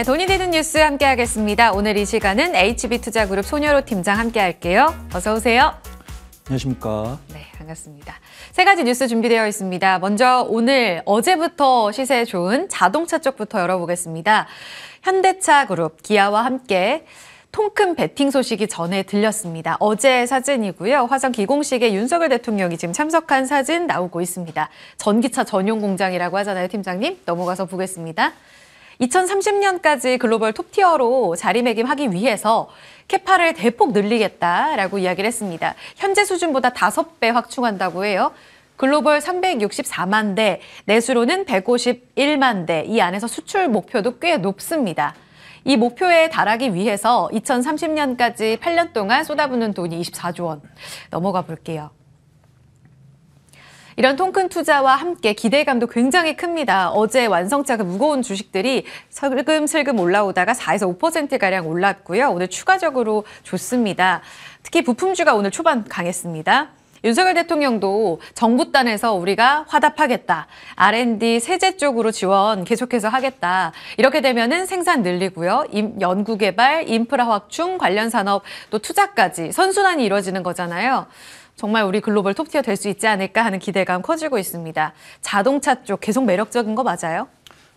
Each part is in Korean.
네, 돈이 되는 뉴스 함께하겠습니다. 오늘 이 시간은 HB투자그룹 손여로 팀장 함께할게요. 어서 오세요. 안녕하십니까. 네, 반갑습니다. 세 가지 뉴스 준비되어 있습니다. 먼저 오늘 어제부터 시세 좋은 자동차 쪽부터 열어보겠습니다. 현대차 그룹 기아와 함께 통큰 베팅 소식이 전해 들렸습니다. 어제 사진이고요. 화성 기공식에 윤석열 대통령이 지금 참석한 사진 나오고 있습니다. 전기차 전용 공장이라고 하잖아요, 팀장님. 넘어가서 보겠습니다. 2030년까지 글로벌 톱티어로 자리매김하기 위해서 캐파를 대폭 늘리겠다라고 이야기를 했습니다. 현재 수준보다 5배 확충한다고 해요. 글로벌 364만 대, 내수로는 151만 대, 이 안에서 수출 목표도 꽤 높습니다. 이 목표에 달하기 위해서 2030년까지 8년 동안 쏟아붓는 돈이 24조 원 넘어가 볼게요. 이런 통큰 투자와 함께 기대감도 굉장히 큽니다. 어제 완성차 가 무거운 주식들이 슬금슬금 올라오다가 4에서 5%가량 올랐고요. 오늘 추가적으로 좋습니다. 특히 부품주가 오늘 초반 강했습니다. 윤석열 대통령도 정부 단에서 우리가 화답하겠다. R&D 세제 쪽으로 지원 계속해서 하겠다. 이렇게 되면은 생산 늘리고요. 연구 개발, 인프라 확충 관련 산업 또 투자까지 선순환이 이루어지는 거잖아요. 정말 우리 글로벌 톱티어 될 수 있지 않을까 하는 기대감 커지고 있습니다. 자동차 쪽 계속 매력적인 거 맞아요?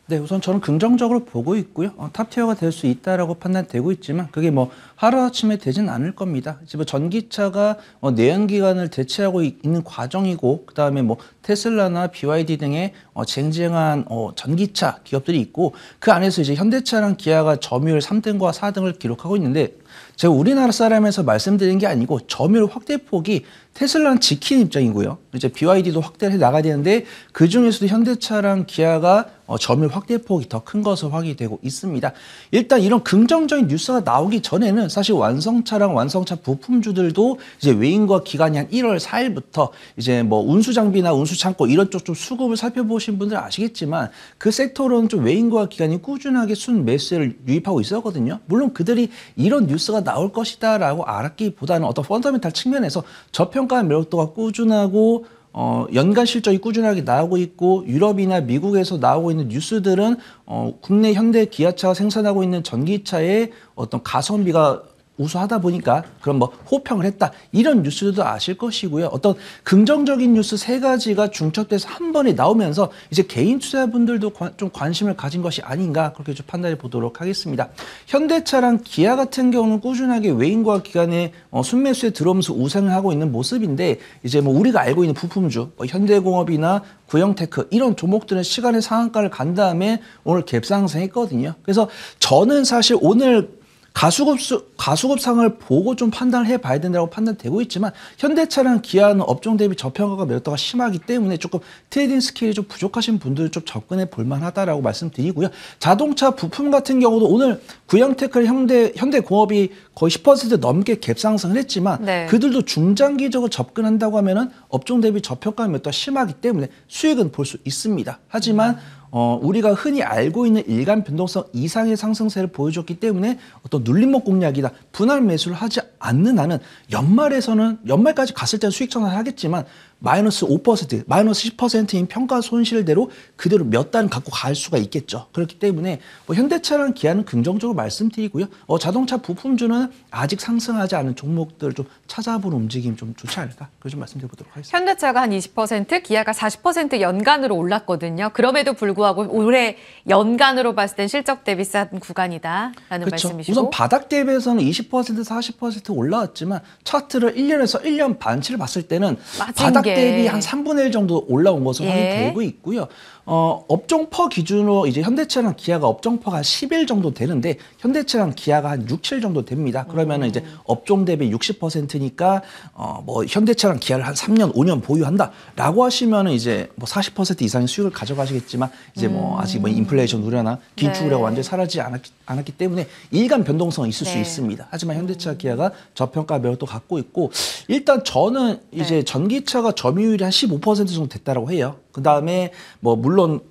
네, 우선 저는 긍정적으로 보고 있고요. 어, 탑티어가 될 수 있다라고 판단되고 있지만 그게 뭐 하루아침에 되진 않을 겁니다. 지금 뭐 전기차가 어, 내연기관을 대체하고 있, 는 과정이고 그다음에 뭐 테슬라나 BYD 등의 어, 쟁쟁한 어, 전기차 기업들이 있고 그 안에서 이제 현대차랑 기아가 점유율 3등과 4등을 기록하고 있는데 제가 우리나라 사람에서 말씀드린 게 아니고 점유율 확대 폭이 테슬라는 지킨 입장이고요. 이제 BYD도 확대를 해 나가야 되는데 그 중에서도 현대차랑 기아가 어, 점유 확대폭이 더 큰 것으로 확인되고 있습니다. 일단 이런 긍정적인 뉴스가 나오기 전에는 사실 완성차랑 완성차 부품주들도 이제 외인과 기간이 한 1월 4일부터 이제 뭐 운수 장비나 운수 창고 이런 쪽 좀 수급을 살펴보신 분들 아시겠지만 그 섹터로는 좀 외인과 기간이 꾸준하게 순 매수를 유입하고 있었거든요. 물론 그들이 이런 뉴스가 나올 것이다라고 알았기보다는 어떤 펀더멘탈 측면에서 저평 평가의 매력도가 꾸준하고 어, 연간 실적이 꾸준하게 나오고 있고 유럽이나 미국에서 나오고 있는 뉴스들은 어, 국내 현대 기아차가 생산하고 있는 전기차의 어떤 가성비가 우수하다 보니까 그런 뭐 호평을 했다 이런 뉴스들도 아실 것이고요. 어떤 긍정적인 뉴스 세 가지가 중첩돼서 한 번에 나오면서 이제 개인 투자분들도 좀 관심을 가진 것이 아닌가 그렇게 좀 판단해 보도록 하겠습니다. 현대차랑 기아 같은 경우는 꾸준하게 외인과 기관의 어, 순매수에 들어오면서 우상을 하고 있는 모습인데 이제 뭐 우리가 알고 있는 부품주 뭐 현대공업이나 구형테크 이런 종목들은 시간의 상한가를 간 다음에 오늘 갭상승했거든요. 그래서 저는 사실 오늘 가수급 수, 가수급상을 보고 좀 판단을 해봐야 된다고 판단되고 있지만 현대차랑 기아는 업종 대비 저평가가 매도가 심하기 때문에 조금 트레이딩 스킬이 좀 부족하신 분들 좀 접근해 볼만하다라고 말씀드리고요. 자동차 부품 같은 경우도 오늘 구형테크를 현대 현대공업이 거의 10% 넘게 갭상승을 했지만 네. 그들도 중장기적으로 접근한다고 하면은 업종 대비 저평가 매도가 심하기 때문에 수익은 볼 수 있습니다. 하지만 음. 어, 우리가 흔히 알고 있는 일간 변동성 이상의 상승세를 보여줬기 때문에 어떤 눌림목 공략이다 분할 매수를 하지 않는 한은 연말에서는 연말까지 갔을 때 수익 전환 하겠지만 마이너스 5%, 마이너스 10%인 평가 손실대로 그대로 몇 단 갖고 갈 수가 있겠죠. 그렇기 때문에 뭐 현대차랑 기아는 긍정적으로 말씀드리고요. 어, 자동차 부품주는 아직 상승하지 않은 종목들좀찾아보 움직임 좀 좋지 않을까? 그 좀 말씀드려 보도록 하겠습니다. 현대차가 한 20%, 기아가 40% 연간으로 올랐거든요. 그럼에도 불구하고 올해 연간으로 봤을 땐 실적 대비 싼 구간이다라는 그렇 말씀이시고 우선 바닥 대비해서는 20% 40% 올라왔지만 차트를 1년에서 1년 반치를 봤을 때는 바닥 대비 네. 한 3분의 1 정도 올라온 것으로 예. 확인되고 있고요. 어, 업종퍼 기준으로 이제 현대차랑 기아가 업종퍼가 10일 정도 되는데 현대차랑 기아가 한 6, 7 정도 됩니다. 그러면은 이제 음. 업종 대비 60%니까 어, 뭐 현대차랑 기아를 한 3년, 5년 보유한다라고 하시면은 이제 뭐 40% 이상의 수익을 가져가시겠지만 이제 뭐 음. 아직 뭐 인플레이션 우려나 기축 우려가 네. 완전히 사라지지 않았기, 않았기 때문에 일간 변동성이 있을 네. 수 있습니다. 하지만 음. 현대차 기아가 저평가 매력도 갖고 있고 일단 저는 이제 네. 전기차가 점유율이 한 15% 정도 됐다라고 해요. 그다음에 뭐 물론 물론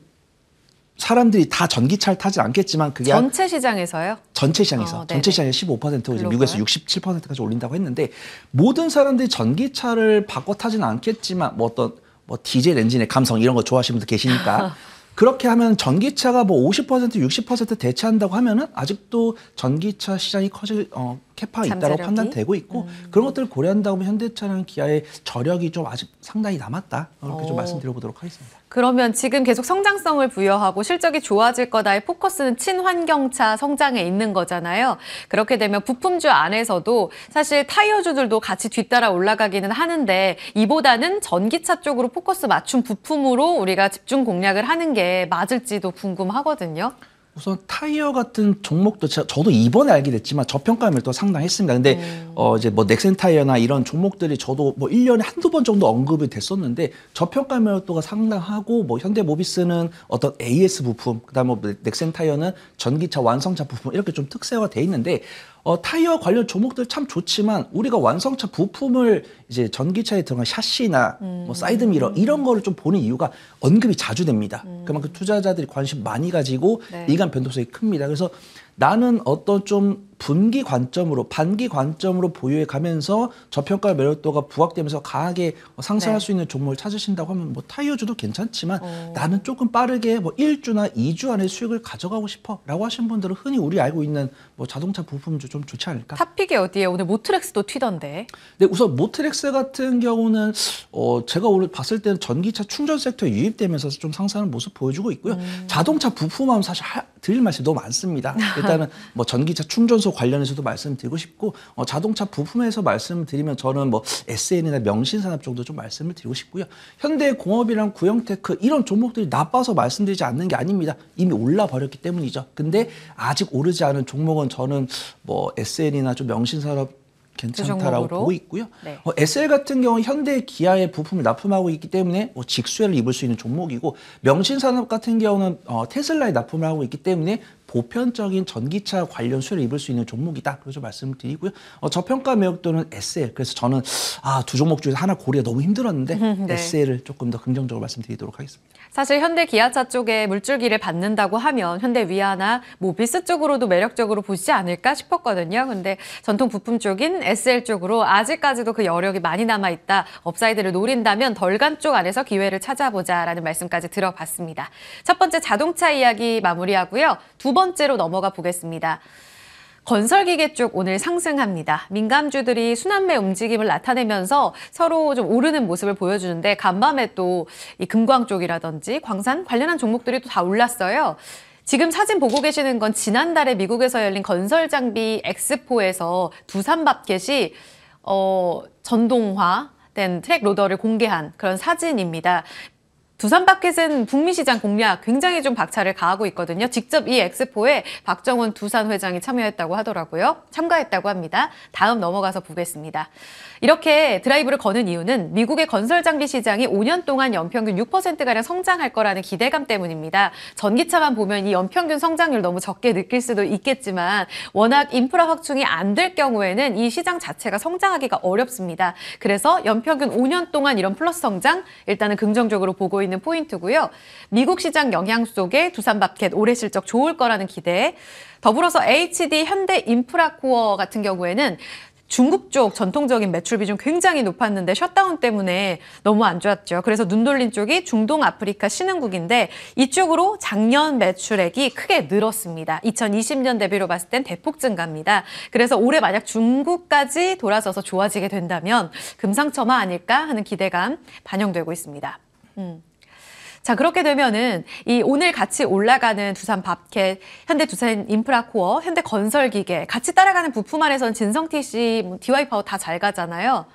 사람들이 다 전기차를 타진 않겠지만 그게 전체 시장에서요? 전체 시장에서 어, 네. 전체 시장에 서 15%고 이제 미국에서 67%까지 올린다고 했는데 모든 사람들이 전기차를 바꿔 타지는 않겠지만 뭐 어떤 뭐 디젤 엔진의 감성 이런 거 좋아하시는 분들 계시니까 그렇게 하면 전기차가 뭐50% 60% 대체한다고 하면은 아직도 전기차 시장이 커질 어 캐파가 있다고 판단되고 있고 음. 그런 것들을 고려한다 고하면 현대차랑 기아의 저력이 좀 아직 상당히 남았다 이렇게 오. 좀 어. 말씀드려보도록 하겠습니다. 그러면 지금 계속 성장성을 부여하고 실적이 좋아질 거다의 포커스는 친환경차 성장에 있는 거잖아요. 그렇게 되면 부품주 안에서도 사실 타이어주들도 같이 뒤따라 올라가기는 하는데 이보다는 전기차 쪽으로 포커스 맞춘 부품으로 우리가 집중 공략을 하는 게 맞을지도 궁금하거든요. 우선 타이어 같은 종목도 제가, 저도 이번에 알게 됐지만 저평가임을 또 상당했습니다. 근데 음. 어 이제 뭐 넥센 타이어나 이런 종목들이 저도 뭐 1년에 한두 번 정도 언급이 됐었는데 저평가 매력도가 상당하고 뭐 현대모비스는 어떤 AS 부품, 그다음에 뭐 넥센 타이어는 전기차 완성차 부품 이렇게 좀 특세화가 돼 있는데 어, 타이어 관련 조목들 참 좋지만 우리가 완성차 부품을 이제 전기차에 들어간 샤시나 음. 뭐 사이드 미러 음. 이런 거를 좀 보는 이유가 언급이 자주 됩니다. 음. 그만큼 그러니까 그 투자자들이 관심 많이 가지고 네. 이간 변동성이 큽니다. 그래서 나는 어떤 좀 분기 관점으로 반기 관점으로 보유해 가면서 저평가 매력도가 부각되면서 강하게 상승할 네. 수 있는 종목을 찾으신다고 하면 뭐 타이어주도 괜찮지만 오. 어. 나는 조금 빠르게 뭐 1주나 2주 안에 수익을 가져가고 싶어라고 하신 분들은 흔히 우리 알고 있는 뭐 자동차 부품주 좀 좋지 않을까? 탑픽이 어디에 오늘 모트렉스도 튀던데. 네, 우선 모트렉스 같은 경우는 어 제가 오늘 봤을 때는 전기차 충전 섹터에 유입되면서 좀 상승하는 모습 보여주고 있고요. 음. 자동차 부품하면 사실 하, 드릴 말씀이 너무 많습니다. 일단은 뭐 전기차 충전소 관련해서도 말씀드리고 싶고 어, 자동차 부품에서 말씀드리면 저는 뭐 SN이나 명신산업 정도 좀 말씀을 드리고 싶고요. 현대공업이랑 구형테크 이런 종목들이 나빠서 말씀드리지 않는 게 아닙니다. 이미 올라 버렸기 때문이죠. 근데 아직 오르지 않은 종목은 저는 뭐 SN이나 좀 명신산업 괜찮다라고 그 보고 있고요. 네. 어, SL 같은 경우 현대 기아의 부품을 납품하고 있기 때문에 뭐 직수혜를 입을 수 있는 종목이고 명신산업 같은 경우는 어, 테슬라에 납품을 하고 있기 때문에 보편적인 전기차 관련 수혜를 입을 수 있는 종목이다. 그래서 말씀을 드리고요. 어, 저평가 매역도는 SL. 그래서 저는 아, 두 종목 중에서 하나 고려가 너무 힘들었는데 네. SL을 조금 더 긍정적으로 말씀드리도록 하겠습니다. 사실 현대 기아차 쪽에 물줄기를 받는다고 하면 현대 위아나 모비스 쪽으로도 매력적으로 보지 않을까 싶었거든요. 근데 전통 부품 쪽인 SL 쪽으로 아직까지도 그 여력이 많이 남아 있다. 업사이드를 노린다면 덜 간 쪽 안에서 기회를 찾아보자라는 말씀까지 들어봤습니다. 첫 번째 자동차 이야기 마무리하고요. 두 번째 번째로 넘어가 보겠습니다. 건설기계 쪽 오늘 상승합니다. 민감주들이 순환매 움직임을 나타내면서 서로 좀 오르는 모습을 보여주는데 간밤에 또 이 금광 쪽이라든지 광산 관련한 종목들이 또 다 올랐어요. 지금 사진 보고 계시는 건 지난달에 미국에서 열린 건설장비 엑스포에서 두산밥켓이 어, 전동화 된 트랙 로더를 공개한 그런 사진입니다. 두산 바켓은 북미 시장 공략 굉장히 좀 박차를 가하고 있거든요. 직접 이 엑스포에 박정훈 두산 회장이 참여했다고 하더라고요. 참가했다고 합니다. 다음 넘어가서 보겠습니다. 이렇게 드라이브를 거는 이유는 미국의 건설 장비 시장이 5년 동안 연평균 6%가량 성장할 거라는 기대감 때문입니다. 전기차만 보면 이 연평균 성장률 너무 적게 느낄 수도 있겠지만 워낙 인프라 확충이 안 될 경우에는 이 시장 자체가 성장하기가 어렵습니다. 그래서 연평균 5년 동안 이런 플러스 성장 일단은 긍정적으로 보고 있는 포인트고요. 미국 시장 영향 속에 두산밥켓 올해 실적 좋을 거라는 기대 더불어서 HD 현대 인프라코어 같은 경우에는 중국 쪽 전통적인 매출 비중 굉장히 높았는데 셧다운 때문에 너무 안 좋았죠. 그래서 눈 돌린 쪽이 중동 아프리카 신흥국인데 이쪽으로 작년 매출액이 크게 늘었습니다. 2020년 대비로 봤을 땐 대폭 증가입니다. 그래서 올해 만약 중국까지 돌아서서 좋아지게 된다면 금상첨화 아닐까 하는 기대감 반영되고 있습니다. 음. 자, 그렇게 되면은 이 오늘 같이 올라가는 두산 밥캣, 현대 두산 인프라코어, 현대 건설기계 같이 따라가는 부품 안에서는 진성 TC, 뭐 DY 파워 다 잘 가잖아요.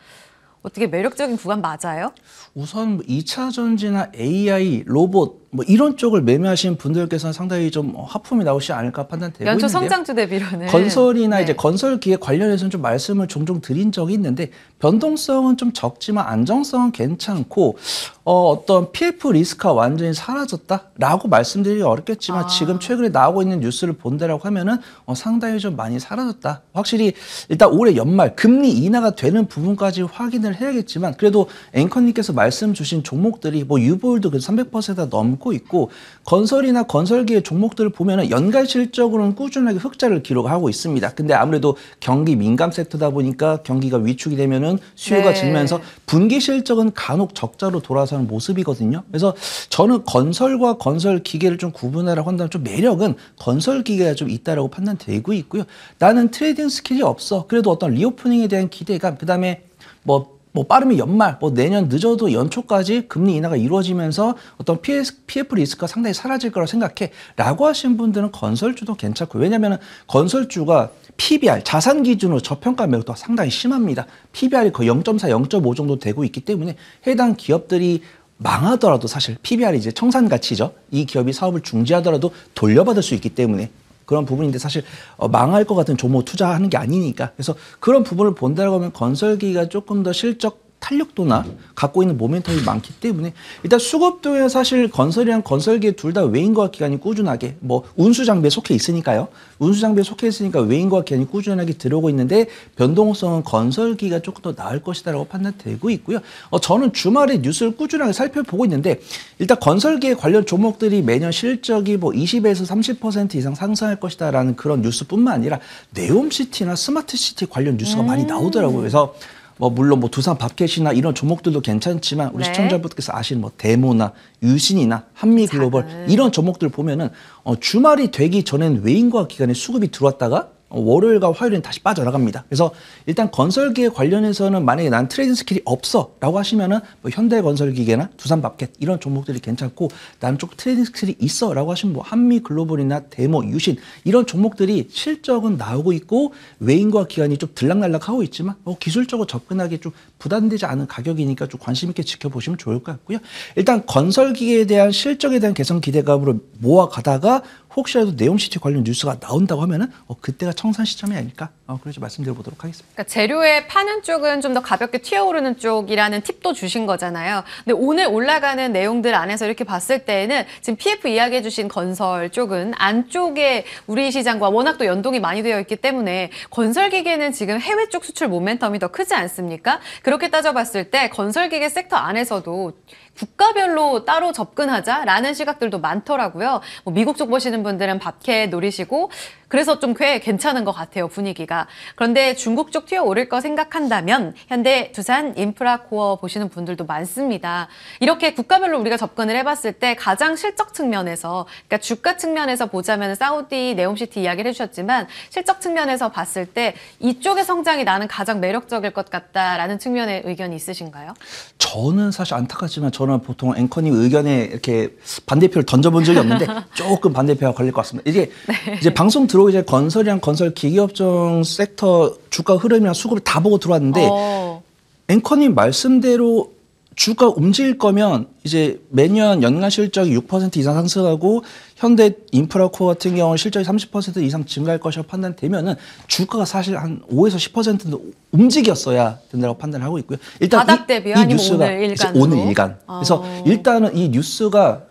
어떻게 매력적인 구간 맞아요? 우선 2차 뭐 전지나 AI, 로봇 뭐 이런 쪽을 매매하신 분들께서는 상당히 좀 하품이 나오시지 않을까 판단되고 연초 성장주 대비로는 건설이나 네. 이제 건설 기획 관련해서는 좀 말씀을 종종 드린 적이 있는데 변동성은 좀 적지만 안정성은 괜찮고 어, 어떤 PF 리스크가 완전히 사라졌다라고 말씀드리기 어렵겠지만 아. 지금 최근에 나오고 있는 뉴스를 본다라고 하면은 어, 상당히 좀 많이 사라졌다. 확실히 일단 올해 연말 금리 인하가 되는 부분까지 확인을 해야겠지만 그래도 앵커님께서 말씀 주신 종목들이 뭐 유보율도 그 300%가 넘고 않고 있고 건설이나 건설기의 종목들을 보면 연간 실적으로는 꾸준하게 흑자를 기록하고 있습니다. 근데 아무래도 경기 민감 섹터다 보니까 경기가 위축이 되면은 수요가 네. 줄면서 분기 실적은 간혹 적자로 돌아서는 모습이거든요. 그래서 저는 건설과 건설 기계를 좀 구분하라고 한다면 좀 매력은 건설 기계가 좀 있다라고 판단되고 있고요. 나는 트레이딩 스킬이 없어. 그래도 어떤 리오프닝에 대한 기대감, 그다음에 뭐뭐 빠르면 연말, 뭐 내년 늦어도 연초까지 금리 인하가 이루어지면서 어떤 PS, PF 리스크가 상당히 사라질 거라 고 생각해. 라고 하신 분들은 건설주도 괜찮고. 왜냐면 건설주가 PBR, 자산 기준으로 저평가 매도 상당히 심합니다. PBR이 거의 0.4, 0.5 정도 되고 있기 때문에 해당 기업들이 망하더라도 사실 PBR이 이제 청산 가치죠. 이 기업이 사업을 중지하더라도 돌려받을 수 있기 때문에 그런 부분인데 사실 어, 망할 것 같은 조모 투자하는 게 아니니까 그래서 그런 부분을 본다고 하면 건설기가 조금 더 실적 탄력도나 갖고 있는 모멘텀이 많기 때문에 일단 수급도에 사실 건설이랑 건설계 둘다 외인과학 기관이 꾸준하게 뭐 운수 장비에 속해 있으니까요. 운수 장비에 속해 있으니까 외인과학 기관이 꾸준하게 들어오고 있는데 변동성은 건설기가 조금 더 나을 것이다라고 판단되고 있고요. 어, 저는 주말에 뉴스를 꾸준하게 살펴보고 있는데 일단 건설계 관련 종목들이 매년 실적이 뭐 20에서 30% 이상 상승할 것이다라는 그런 뉴스뿐만 아니라 네옴시티나 스마트시티 관련 뉴스가 음. 많이 나오더라고요. 그래서 뭐 물론 뭐 두산 밥캣이나 이런 종목들도 괜찮지만 우리 네. 시청자분들께서 아시는 뭐 데모나 유신이나 한미 글로벌 작은. 이런 종목들 보면은 어, 주말이 되기 전엔 외인과 기관의 수급이 들어왔다가 월요일과 화요일은 다시 빠져나갑니다. 그래서 일단 건설기에 관련해서는 만약에 난 트레이딩 스킬이 없어 라고 하시면은 뭐 현대건설기계나 두산바켓 이런 종목들이 괜찮고 나는 쪽 트레이딩 스킬이 있어 라고 하시면 뭐 한미글로벌이나 데모, 유신 이런 종목들이 실적은 나오고 있고 외인과 기관이 좀 들락날락하고 있지만 뭐 기술적으로 접근하기 좀 부담되지 않은 가격이니까 좀 관심 있게 지켜보시면 좋을 것 같고요. 일단 건설기계에 대한 실적에 대한 개선 기대감으로 모아가다가 혹시라도 내용 시티 관련 뉴스가 나온다고 하면은 어, 그때가 청산 시점이 아닐까 어, 그래서 말씀드려보도록 하겠습니다. 그러니까 재료에 파는 쪽은 좀 더 가볍게 튀어오르는 쪽이라는 팁도 주신 거잖아요. 근데 오늘 올라가는 내용들 안에서 이렇게 봤을 때에는 지금 PF 이야기해 주신 건설 쪽은 안쪽에 우리 시장과 워낙 또 연동이 많이 되어 있기 때문에 건설기계는 지금 해외 쪽 수출 모멘텀이 더 크지 않습니까? 그렇게 따져봤을 때 건설기계 섹터 안에서도 국가별로 따로 접근하자라는 시각들도 많더라고요. 뭐 미국 쪽 보시는 분들은 밖에 노리시고 그래서 좀 꽤 괜찮은 것 같아요, 분위기가. 그런데 중국 쪽튀어오를거 생각한다면 현대 두산 인프라 코어 보시는 분들도 많습니다. 이렇게 국가별로 우리가 접근을 해봤을 때 가장 실적 측면에서, 그러니까 주가 측면에서 보자면 사우디, 네옴시티 이야기를 해주셨지만 실적 측면에서 봤을 때 이쪽의 성장이 나는 가장 매력적일 것 같다라는 측면의 의견이 있으신가요? 저는 사실 안타깝지만 저는 보통 앵커님 의견에 이렇게 반대표를 던져본 적이 없는데 조금 반대표가 걸릴 것 같습니다. 이게 네. 이제 방송 들 들어오기 전 건설이랑 건설 기기업종 섹터 주가 흐름이랑 수급을 다 보고 들어왔는데 어. 앵커님 말씀대로 주가 움직일 거면 이제 매년 연간 실적이 6% 이상 상승하고 현대 인프라코 같은 경우는 실적이 30% 이상 증가할 것이라 판단되면은 주가가 사실 한 5에서 10%는 움직였어야 된다고 판단을 하고 있고요. 일단 바닥 대비 아니면 뉴스가 오늘 일간 오늘 일간. 그래서 아. 일단은 이 뉴스가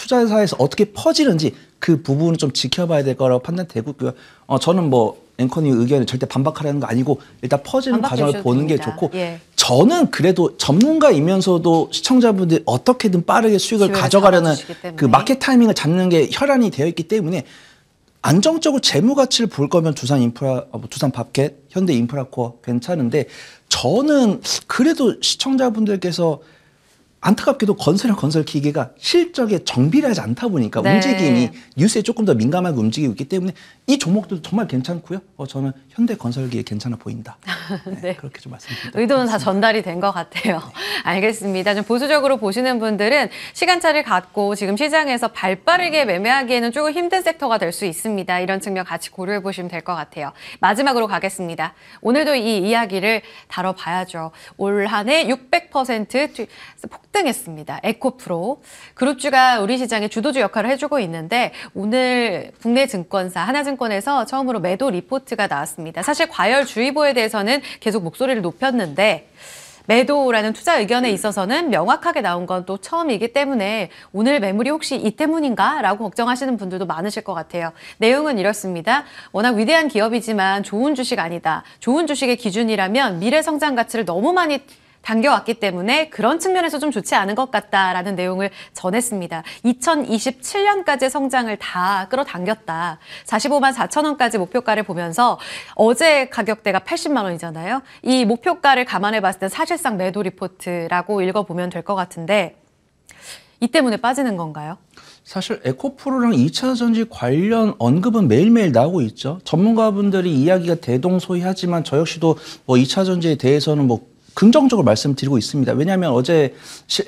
투자사에서 어떻게 퍼지는지 그부분을좀 지켜봐야 될 거라고 판단되고 어, 저는 뭐 앵커님 의견을 절대 반박하려는 거 아니고 일단 퍼지는 과정을 보는 됩니다. 게 좋고 예. 저는 그래도 전문가이면서도 시청자분들이 어떻게든 빠르게 수익을 가져가려는 그 마켓 타이밍을 잡는 게 혈안이 되어 있기 때문에 안정적으로 재무 가치를 볼 거면 두산 인프라, 어, 뭐 두산 밥켓, 현대 인프라코어 괜찮은데 저는 그래도 시청자분들께서 안타깝게도 건설 건설 기계가 실적에 정비를 하지 않다 보니까 네. 움직임이 뉴스에 조금 더 민감하게 움직이고 있기 때문에 이 종목들도 정말 괜찮고요. 어, 저는 현대 건설기에 괜찮아 보인다. 네, 네. 그렇게 좀 말씀드립니다. 의도는 다 전달이 된 것 같아요. 네. 알겠습니다. 좀 보수적으로 보시는 분들은 시간차를 갖고 지금 시장에서 발 빠르게 매매하기에는 조금 힘든 섹터가 될 수 있습니다. 이런 측면 같이 고려해 보시면 될 것 같아요. 마지막으로 가겠습니다. 오늘도 이 이야기를 다뤄봐야죠. 올한해600%폭 폭등했습니다. 에코프로. 그룹주가 우리 시장의 주도주 역할을 해주고 있는데 오늘 국내 증권사 하나증권에서 처음으로 매도 리포트가 나왔습니다. 사실 과열주의보에 대해서는 계속 목소리를 높였는데 매도라는 투자 의견에 있어서는 명확하게 나온 건 또 처음이기 때문에 오늘 매물이 혹시 이 때문인가? 라고 걱정하시는 분들도 많으실 것 같아요. 내용은 이렇습니다. 워낙 위대한 기업이지만 좋은 주식 아니다. 좋은 주식의 기준이라면 미래 성장 가치를 너무 많이 당겨왔기 때문에 그런 측면에서 좀 좋지 않은 것 같다라는 내용을 전했습니다. 2027년까지 성장을 다 끌어당겼다. 45만 4천 원까지 목표가를 보면서 어제 가격대가 80만 원이잖아요. 이 목표가를 감안해 봤을 때 사실상 매도 리포트라고 읽어보면 될 것 같은데 이 때문에 빠지는 건가요? 사실 에코프로랑 2차전지 관련 언급은 매일매일 나오고 있죠. 전문가분들이 이야기가 대동소이하지만 저 역시도 뭐 2차전지에 대해서는 뭐 긍정적으로 말씀드리고 있습니다. 왜냐하면 어제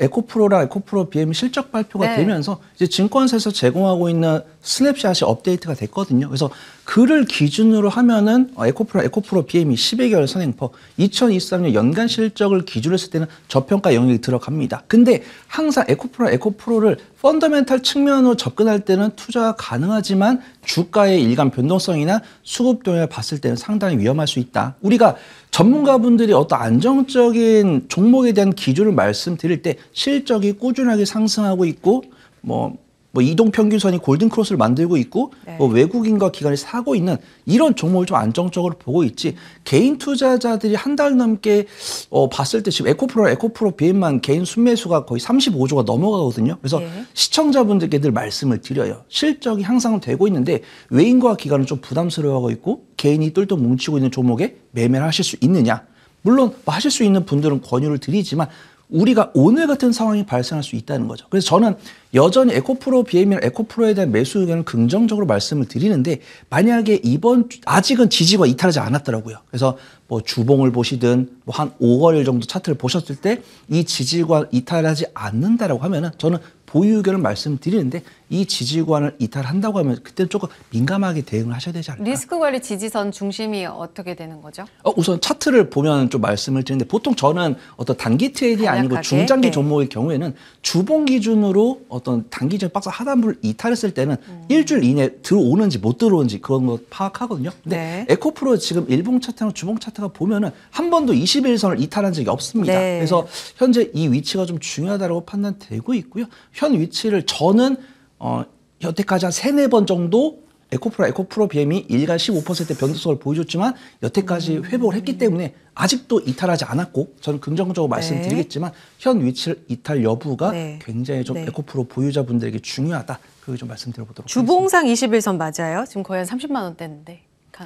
에코프로랑 에코프로 BM 실적 발표가 네. 되면서 이제 증권사에서 제공하고 있는 스냅샷이 업데이트가 됐거든요. 그래서 그를 기준으로 하면은 어, 에코프로 에코프로 BM이 10개월 선행퍼 2023년 연간 실적을 기준으로 했을 때는 저평가 영역이 들어갑니다. 근데 항상 에코프로 에코프로를 펀더멘탈 측면으로 접근할 때는 투자가 가능하지만 주가의 일간 변동성이나 수급 동향을 봤을 때는 상당히 위험할 수 있다. 우리가 전문가분들이 어떤 안정적인 종목에 대한 기준을 말씀드릴 때 실적이 꾸준하게 상승하고 있고 뭐뭐 이동 평균선이 골든 크로스를 만들고 있고 네. 뭐 외국인과 기관이 사고 있는 이런 종목을 좀 안정적으로 보고 있지 개인 투자자들이 한 달 넘게 어 봤을 때 지금 에코프로 에코프로 비엔만 개인 순매수가 거의 35조가 넘어가거든요. 그래서 네. 예. 시청자분들께 늘 말씀을 드려요. 실적이 향상 되고 있는데 외인과 기관은 좀 부담스러워하고 있고 개인이 똘똘 뭉치고 있는 종목에 매매를 하실 수 있느냐 물론 뭐 하실 수 있는 분들은 권유를 드리지만 우리가 오늘 같은 상황이 발생할 수 있다는 거죠. 그래서 저는 여전히 에코프로 BM이나 에코프로에 대한 매수 의견을 긍정적으로 말씀을 드리는데 만약에 이번 아직은 지지가 이탈하지 않았더라고요. 그래서 뭐 주봉을 보시든 뭐 한 5월 정도 차트를 보셨을 때 이 지지가 이탈하지 않는다라고 하면은 저는 보유 의견을 말씀드리는데 이 지지구간을 이탈한다고 하면 그때 조금 민감하게 대응을 하셔야 되지 않을까? 리스크 관리 지지선 중심이 어떻게 되는 거죠? 어, 우선 차트를 보면 좀 말씀을 드리는데 보통 저는 어떤 단기 트레이드 아니고 중장기 네. 종목의 경우에는 주봉 기준으로 어떤 단기적인 박스 하단부를 이탈했을 때는 음. 일주일 이내 들어오는지 못 들어오는지 그런 거 파악하거든요. 근데 네. 에코프로 지금 일봉 차트랑 주봉 차트가 보면은 한 번도 21선을 이탈한 적이 없습니다. 네. 그래서 현재 이 위치가 좀 중요하다고 판단되고 있고요. 현 위치를 저는 어, 여태까지 한 3, 4번 정도 에코프라 에코프로 BM이 일간 15%의 변동성을 보여줬지만 여태까지 음. 회복을 했기 때문에 아직도 이탈하지 않았고 저는 긍정적으로 네. 말씀드리겠지만 현 위치 를 이탈 여부가 네. 굉장히 좀 네. 에코프로 보유자분들에게 중요하다. 그걸 좀 말씀드려보도록 주봉상 하겠습니다. 21선 맞아요? 지금 거의 한 30만 원대인데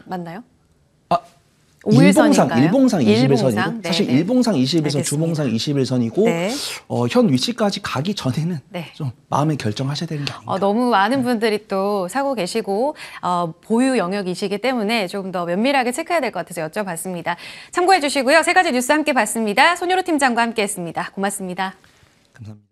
맞나요? 일봉상, 일봉상 21선이고 사실 네 일봉상 21선, 주봉상 21선이고 네. 어, 현 위치까지 가기 전에는 네. 좀 마음의 결정하셔야 되는 게 아닌가. 어, 너무 많은 분들이 또 사고 계시고 어, 보유 영역이시기 때문에 조금 더 면밀하게 체크해야 될 것 같아서 여쭤봤습니다. 참고해 주시고요. 세 가지 뉴스 함께 봤습니다. 손효로 팀장과 함께했습니다. 고맙습니다. 감사합니다.